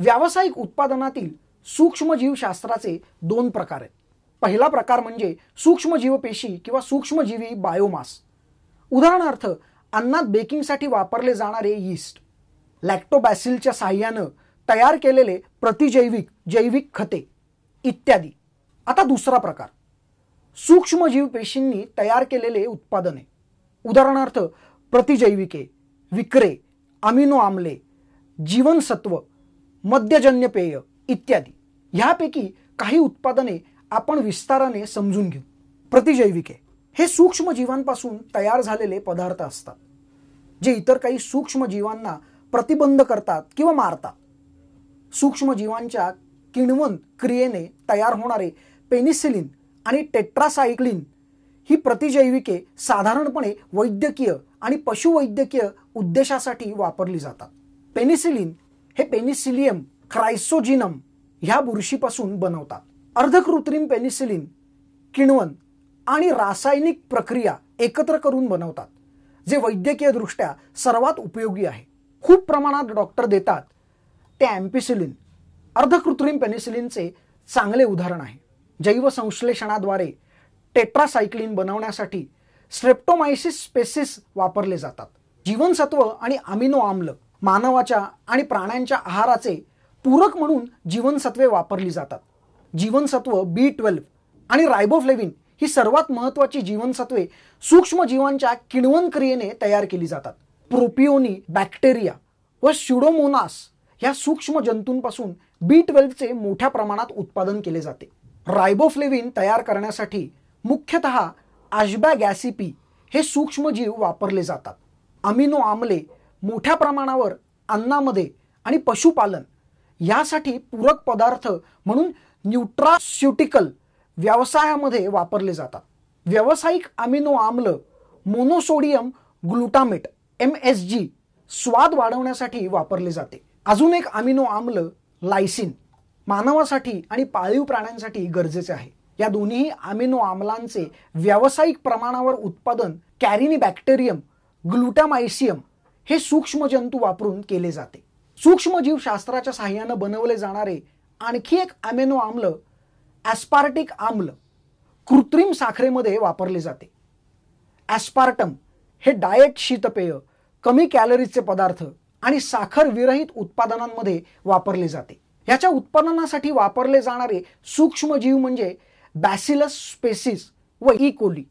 व्यावसायिक उत्पादनातील सूक्ष्मजीवशास्त्राचे दोन प्रकार आहेत पहिला प्रकार म्हणजे सूक्ष्मजीवपेशी किंवा सूक्ष्मजीवी बायोमास उदाहरणार्थ अन्नात बेकिंगसाठी वापरले जाणारे यीस्ट लॅक्टोबॅसिलच्या साह्यानं तयार केलेले प्रतिजैविक जैविक खते इत्यादी आता दुसरा प्रकार सूक्ष्मजीव पेशींनी तयार केलेले उत्पादने उदाहरणार्थ प्रतिजैविके विक्रे अमिनो आम्ले जीवनसत्व मद्यजन्य पेय इत्यादी ह्यापैकी काही उत्पादने आपण विस्ताराने समजून घेऊ प्रतिजैविके हे सूक्ष्म जीवांपासून तयार झालेले पदार्थ असतात जे इतर काही सूक्ष्म जीवांना प्रतिबंध करतात किंवा मारतात सूक्ष्म जीवांच्या किण्वन क्रियेने तयार होणारे पेनिसिलिन आणि टेट्रासायक्लिन ही प्रतिजैविके साधारणपणे वैद्यकीय आणि पशुवैद्यकीय उद्देशासाठी वापरली जातात पेनिसिलिन हे पेनिसिलियम क्रायसोजिनम ह्या बुरशीपासून बनवतात अर्धकृत्रिम पेनिसिलिन किण्वन आणि रासायनिक प्रक्रिया एकत्र करून बनवतात जे वैद्यकीय दृष्ट्या सर्वात उपयोगी आहे खूप प्रमाणात डॉक्टर देतात ते ॲम्पिसिलिन अर्धकृत्रिम पेनिसिलिनचे चांगले उदाहरण आहे जैवसंश्लेषणाद्वारे टेट्रासायक्लिन बनवण्यासाठी स्ट्रेप्टोमायसिस स्पेसिस वापरले जातात जीवनसत्व आणि अमिनो आम्ल मानवाच्या आणि प्राण्यांच्या आहाराचे पूरक म्हणून जीवनसत्वे वापरली जातात जीवनसत्व बी ट्वेल्व आणि रायबोफ्लेविन ही सर्वात महत्त्वाची जीवनसत्वे सूक्ष्म जीवांच्या किण्वन क्रियेने तयार केली जातात प्रोपिओनी बॅक्टेरिया व शुडोमोनास ह्या सूक्ष्म जंतूंपासून बी ट्वेल्वचे मोठ्या प्रमाणात उत्पादन केले जाते रायबोफ्लेविन तयार करण्यासाठी मुख्यतः गॅसिपी हे सूक्ष्मजीव वापरले जातात अमिनो आम्ले मोठ्या प्रमाणावर अन्नामध्ये आणि पशुपालन यासाठी पूरक पदार्थ म्हणून न्यूट्रास्युटिकल व्यवसायामध्ये वापरले जातात व्यावसायिक अमिनो आम्ल monosodium glutamate M S G स्वाद वाढवण्यासाठी वापरले जाते अजून एक अमिनो आम्ल लायसिन मानवासाठी आणि पाळीव प्राण्यांसाठी गरजेचे आहे या दोन्ही अमिनो आम्लांचे व्यावसायिक प्रमाणावर उत्पादन कॅरिनी बॅक्टेरियम ग्लुटामायसियम हे सूक्ष्मजंतू वापरून केले जाते शास्त्राच्या साह्यानं बनवले जाणारे आणखी एक अमेनो आम्ल ॲस्पार्टिक आम्ल कृत्रिम साखरेमध्ये वापरले जाते ॲस्पार्टम हे डाएट शीतपेय कमी कॅलरीजचे पदार्थ आणि साखर विरहित उत्पादनांमध्ये वापरले जाते ह्याच्या उत्पादनासाठी वापरले जाणारे सूक्ष्मजीव म्हणजे बॅसिलस स्पेसिस व ई e. कोली